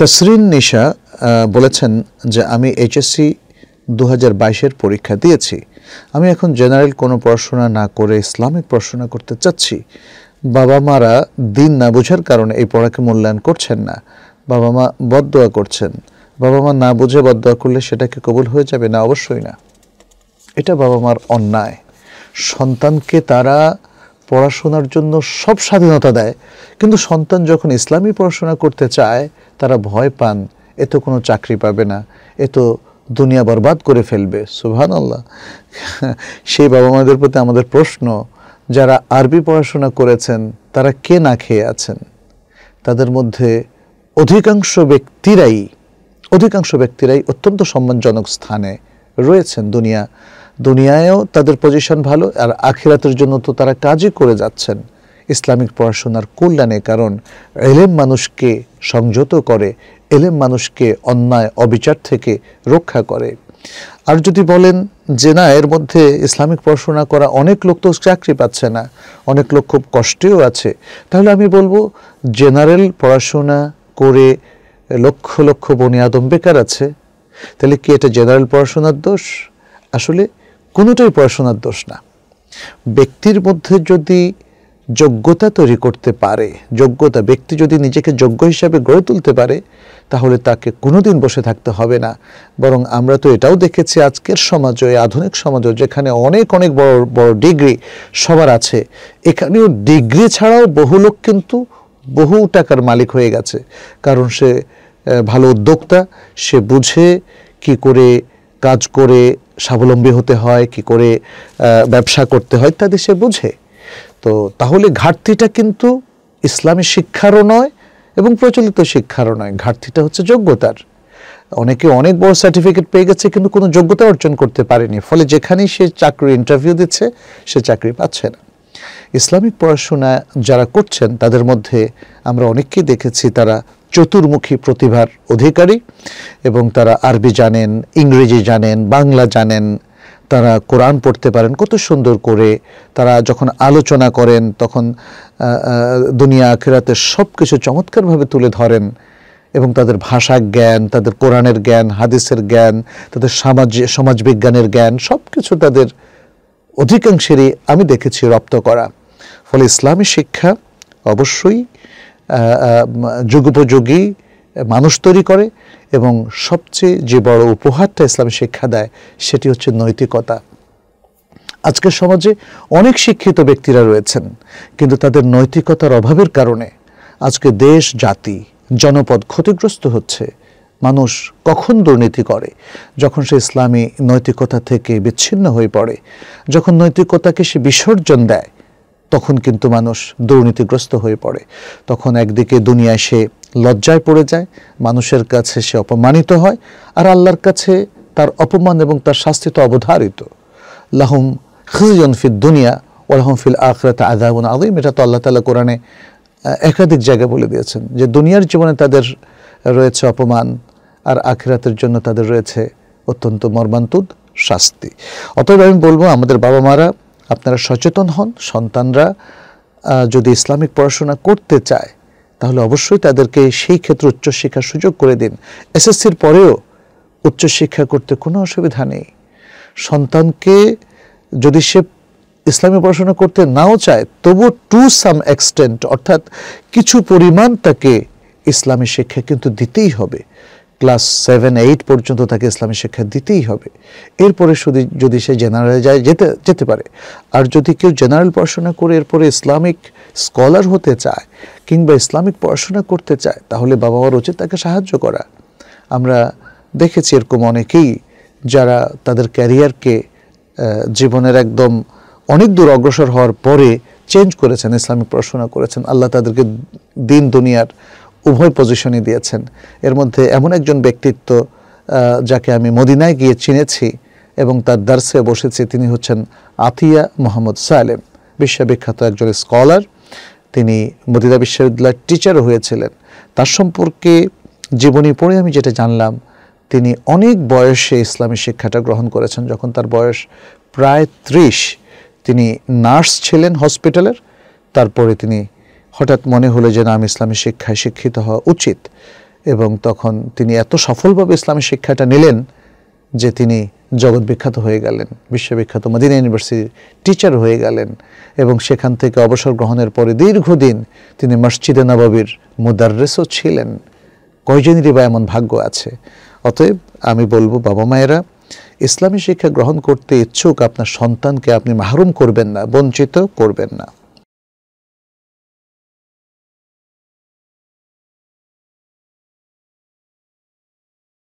তসরিন নিশা বলেছেন যে আমি এইচএসসি দু হাজার বাইশের পরীক্ষা দিয়েছি আমি এখন জেনারেল কোনো পড়াশোনা না করে ইসলামিক পড়াশোনা করতে চাচ্ছি বাবা মারা দিন না বোঝার কারণে এই পড়াকে মূল্যায়ন করছেন না বাবা মা বদদোয়া করছেন বাবা মা না বুঝে বদদোয়া করলে সেটাকে কবুল হয়ে যাবে না অবশ্যই না এটা বাবা মার অন্যায় সন্তানকে তারা পড়াশোনার জন্য সব স্বাধীনতা দেয় কিন্তু সন্তান যখন ইসলামী পড়াশোনা করতে চায় তারা ভয় পান এ তো কোনো চাকরি পাবে না এ তো দুনিয়া বরবাদ করে ফেলবে সুহান আল্লাহ সেই বাবা মাদের প্রতি আমাদের প্রশ্ন যারা আরবি পড়াশোনা করেছেন তারা কে না খেয়ে আছেন তাদের মধ্যে অধিকাংশ ব্যক্তিরাই অধিকাংশ ব্যক্তিরাই অত্যন্ত সম্মানজনক স্থানে রয়েছেন দুনিয়া দুনিয়ায়ও তাদের পজিশন ভালো আর আখিরাতের জন্য তো তারা কাজই করে যাচ্ছেন ইসলামিক পড়াশোনার কল্যাণে কারণ এলেম মানুষকে সংযত করে এলেম মানুষকে অন্যায় অবিচার থেকে রক্ষা করে আর যদি বলেন যে না এর মধ্যে ইসলামিক পড়াশোনা করা অনেক লোক তো চাকরি পাচ্ছে না অনেক লোক খুব কষ্টেও আছে তাহলে আমি বলবো জেনারেল পড়াশোনা করে লক্ষ লক্ষ বনি আদম বেকার আছে তাহলে কি এটা জেনারেল পড়াশোনার দোষ আসলে কোনোটাই পড়াশোনার দোষ না ব্যক্তির মধ্যে যদি যোগ্যতা তৈরি করতে পারে যোগ্যতা ব্যক্তি যদি নিজেকে যোগ্য হিসাবে গড়ে তুলতে পারে তাহলে তাকে কোনোদিন বসে থাকতে হবে না বরং আমরা তো এটাও দেখেছি আজকের সমাজে আধুনিক সমাজও যেখানে অনেক অনেক বড় বড় ডিগ্রি সবার আছে এখানেও ডিগ্রি ছাড়াও বহু লোক কিন্তু বহু টাকার মালিক হয়ে গেছে কারণ সে ভালো উদ্যোক্তা সে বুঝে কি করে কাজ করে স্বাবলম্বী হতে হয় কি করে ব্যবসা করতে হয় ইত্যাদি সে বুঝে তো তাহলে ঘাটতিটা কিন্তু ইসলামী শিক্ষারও নয় এবং প্রচলিত শিক্ষারও নয় ঘাটতিটা হচ্ছে যোগ্যতার অনেকে অনেক বড় সার্টিফিকেট পেয়ে গেছে কিন্তু কোনো যোগ্যতা অর্জন করতে পারেনি ফলে যেখানেই সে চাকরি ইন্টারভিউ দিচ্ছে সে চাকরি পাচ্ছে না ইসলামিক পড়াশোনা যারা করছেন তাদের মধ্যে আমরা অনেককেই দেখেছি তারা চতুর্মুখী প্রতিভার অধিকারী এবং তারা আরবি জানেন ইংরেজি জানেন বাংলা জানেন তারা কোরআন পড়তে পারেন কত সুন্দর করে তারা যখন আলোচনা করেন তখন দুনিয়া আখেরাতে সব কিছু চমৎকারভাবে তুলে ধরেন এবং তাদের ভাষা জ্ঞান তাদের কোরআনের জ্ঞান হাদিসের জ্ঞান তাদের সমাজ সমাজবিজ্ঞানের জ্ঞান সব কিছু তাদের অধিকাংশেরই আমি দেখেছি রপ্ত করা ফলে ইসলামী শিক্ষা অবশ্যই যুগোপযোগী মানুষ তৈরি করে এবং সবচেয়ে যে বড় উপহারটা ইসলামী শিক্ষা দেয় সেটি হচ্ছে নৈতিকতা আজকের সমাজে অনেক শিক্ষিত ব্যক্তিরা রয়েছেন কিন্তু তাদের নৈতিকতার অভাবের কারণে আজকে দেশ জাতি জনপদ ক্ষতিগ্রস্ত হচ্ছে মানুষ কখন দুর্নীতি করে যখন সে ইসলামী নৈতিকতা থেকে বিচ্ছিন্ন হয়ে পড়ে যখন নৈতিকতাকে সে বিসর্জন দেয় তখন কিন্তু মানুষ দুর্নীতিগ্রস্ত হয়ে পড়ে তখন একদিকে দুনিয়ায় সে লজ্জায় পড়ে যায় মানুষের কাছে সে অপমানিত হয় আর আল্লাহর কাছে তার অপমান এবং তার শাস্তি তো অবধারিত লাহম খিজিয়ন দুনিয়া ওলাহম ফিল আখরাত আদাবন আদিম এটা তো আল্লাহ তালা কোরআনে একাধিক জায়গায় বলে দিয়েছেন যে দুনিয়ার জীবনে তাদের রয়েছে অপমান আর আখিরাতের জন্য তাদের রয়েছে অত্যন্ত মর্মান্তুদ শাস্তি অতএব আমি বলবো আমাদের বাবা মারা আপনারা সচেতন হন সন্তানরা যদি ইসলামিক পড়াশোনা করতে চায় তাহলে অবশ্যই তাদেরকে সেই ক্ষেত্রে উচ্চশিক্ষার সুযোগ করে দিন এসএসসির পরেও উচ্চশিক্ষা করতে কোনো অসুবিধা নেই সন্তানকে যদি সে ইসলামী পড়াশোনা করতে নাও চায় তবু টু সাম এক্সটেন্ট অর্থাৎ কিছু পরিমাণ তাকে ইসলামী শিক্ষা কিন্তু দিতেই হবে ক্লাস সেভেন এইট পর্যন্ত তাকে ইসলামী শিক্ষা দিতেই হবে এরপরে শুধু যদি সে জেনারেলে যায় যেতে যেতে পারে আর যদি কেউ জেনারেল পড়াশোনা করে এরপরে ইসলামিক স্কলার হতে চায় কিংবা ইসলামিক পড়াশোনা করতে চায় তাহলে বাবা মার উচিত তাকে সাহায্য করা আমরা দেখেছি এরকম অনেকেই যারা তাদের ক্যারিয়ারকে জীবনের একদম অনেক দূর অগ্রসর হওয়ার পরে চেঞ্জ করেছেন ইসলামিক পড়াশোনা করেছেন আল্লাহ তাদেরকে দিন দুনিয়ার উভয় পজিশনই দিয়েছেন এর মধ্যে এমন একজন ব্যক্তিত্ব যাকে আমি মদিনায় গিয়ে চিনেছি এবং তার দার্সে বসেছি তিনি হচ্ছেন আতিয়া মোহাম্মদ সালেম বিশ্ববিখ্যাত একজন স্কলার তিনি মদিনা বিশ্ববিদ্যালয়ের টিচারও হয়েছিলেন তার সম্পর্কে জীবনী পড়ে আমি যেটা জানলাম তিনি অনেক বয়সে ইসলামী শিক্ষাটা গ্রহণ করেছেন যখন তার বয়স প্রায় ত্রিশ তিনি নার্স ছিলেন হসপিটালের তারপরে তিনি হঠাৎ মনে হলো যে না আমি ইসলামী শিক্ষায় শিক্ষিত হওয়া উচিত এবং তখন তিনি এত সফলভাবে ইসলামী শিক্ষাটা নিলেন যে তিনি জগৎ বিখ্যাত হয়ে গেলেন বিশ্ববিখ্যাত মদিনা ইউনিভার্সিটির টিচার হয়ে গেলেন এবং সেখান থেকে অবসর গ্রহণের পরে দীর্ঘদিন তিনি মসজিদে নবাবির মুদাররেসও ছিলেন কয়জনেরই বা এমন ভাগ্য আছে অতএব আমি বলবো বাবা মায়েরা ইসলামী শিক্ষা গ্রহণ করতে ইচ্ছুক আপনার সন্তানকে আপনি মাহরুম করবেন না বঞ্চিত করবেন না